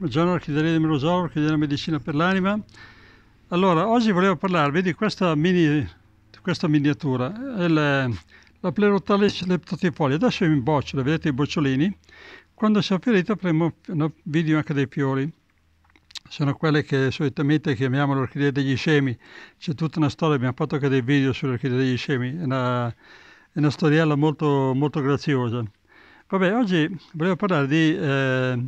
Buongiorno all'Orchidaria di Melosauro, Orchidaria Medicina per l'Anima. Allora, oggi volevo parlarvi di questa, mini, di questa miniatura, il, la Pleurotalis leptotifolia. Adesso è in bocciola, vedete i bocciolini. Quando si è ferita faremo un video anche dei fiori. Sono quelle che solitamente chiamiamo l'orchidea degli scemi. C'è tutta una storia, abbiamo fatto anche dei video sull'orchidea degli scemi. È una, è una storiella molto, molto graziosa. Vabbè, oggi volevo parlare di... Eh,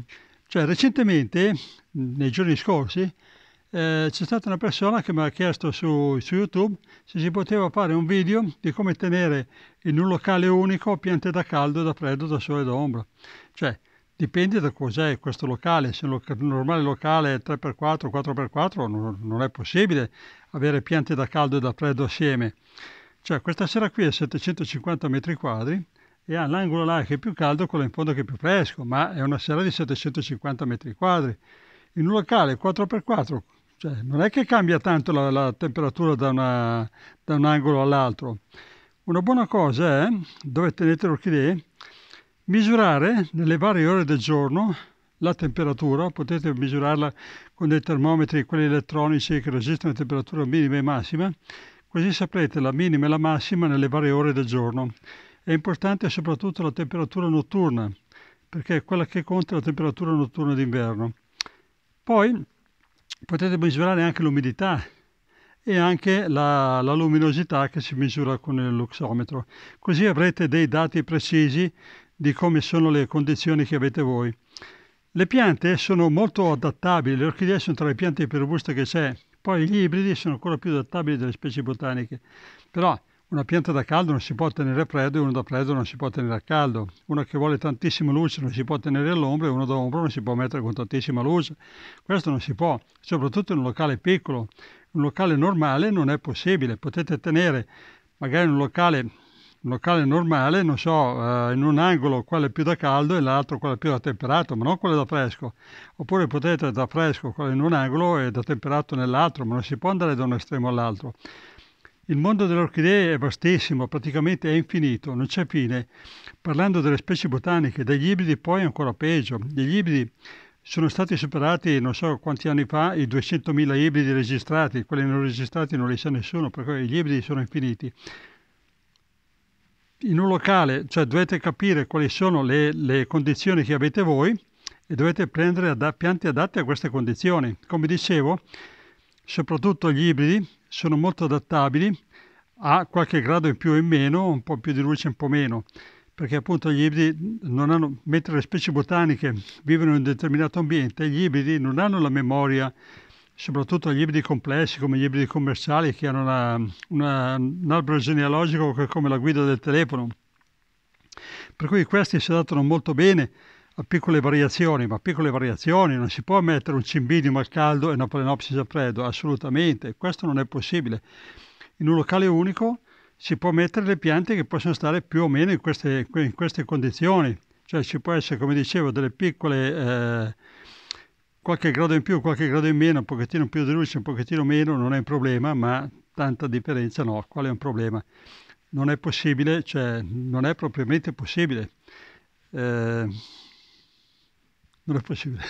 cioè, recentemente, nei giorni scorsi, eh, c'è stata una persona che mi ha chiesto su, su, YouTube se si poteva fare un video di come tenere in un locale unico piante da caldo, da freddo, da sole e da ombra. Cioè, dipende da cos'è questo locale. Se un, normale locale è 3x4, 4x4, non, non è possibile avere piante da caldo e da freddo assieme. Cioè, questa sera qui è 750 metri quadri, e ha l'angolo là che è più caldo, quello in fondo che è più fresco, ma è una sera di 750 metri quadri. In un locale 4x4, cioè non è che cambia tanto la, la temperatura da, una, da, un angolo all'altro. Una buona cosa è, dove tenete l'orchidee, misurare nelle varie ore del giorno la temperatura, potete misurarla con dei termometri, quelli elettronici che resistono a temperatura minima e massima, così saprete la minima e la massima nelle varie ore del giorno. È importante soprattutto la temperatura notturna, perché è quella che conta la temperatura notturna d'inverno. Poi potete misurare anche l'umidità e anche la, la, luminosità che si misura con il luxometro. Così avrete dei dati precisi di come sono le condizioni che avete voi. Le piante sono molto adattabili, le orchidee sono tra le piante più robuste che c'è, poi gli ibridi sono ancora più adattabili delle specie botaniche, però una pianta da caldo non si può tenere a freddo e una da freddo non si può tenere a caldo. Una che vuole tantissima luce non si può tenere all'ombra e una da ombra non si può mettere con tantissima luce. Questo non si può, soprattutto in un locale piccolo. In un locale normale non è possibile. Potete tenere magari in un locale, un locale normale, non so, eh, in un angolo quale più da caldo e l'altro quale più da temperato, ma non quello da fresco. Oppure potete da fresco quale in un angolo e da temperato nell'altro, ma non si può andare da un estremo all'altro. Il mondo delle orchidee è vastissimo, praticamente è infinito, non c'è fine. Parlando delle specie botaniche, degli ibridi poi è ancora peggio. Gli ibridi sono stati superati non so quanti anni fa i 200.000 ibridi registrati, quelli non registrati non li sa nessuno perché gli ibridi sono infiniti. In un locale, cioè dovete capire quali sono le, le condizioni che avete voi e dovete prendere ad, piante adatte a queste condizioni. Come dicevo, soprattutto gli ibridi sono molto adattabili a qualche grado in più o in meno, un po' più di luce, un po' meno, perché appunto gli ibridi non hanno, mentre le specie botaniche vivono in un determinato ambiente, gli ibridi non hanno la memoria, soprattutto gli ibridi complessi come gli ibridi commerciali che hanno una, una, un albero genealogico che è come la guida del telefono. Per cui questi si adattano molto bene piccole variazioni, ma piccole variazioni, non si può mettere un cimbinium al caldo e una Phalaenopsis al freddo, assolutamente, questo non è possibile. In un locale unico si può mettere le piante che possono stare più o meno in queste, in queste condizioni, cioè ci può essere, come dicevo, delle piccole... Eh, qualche grado in più, qualche grado in meno, un pochettino più di luce, un pochettino meno, non è un problema, ma tanta differenza no, qual è un problema? Non è possibile, cioè non è propriamente possibile. Eh, não é possível.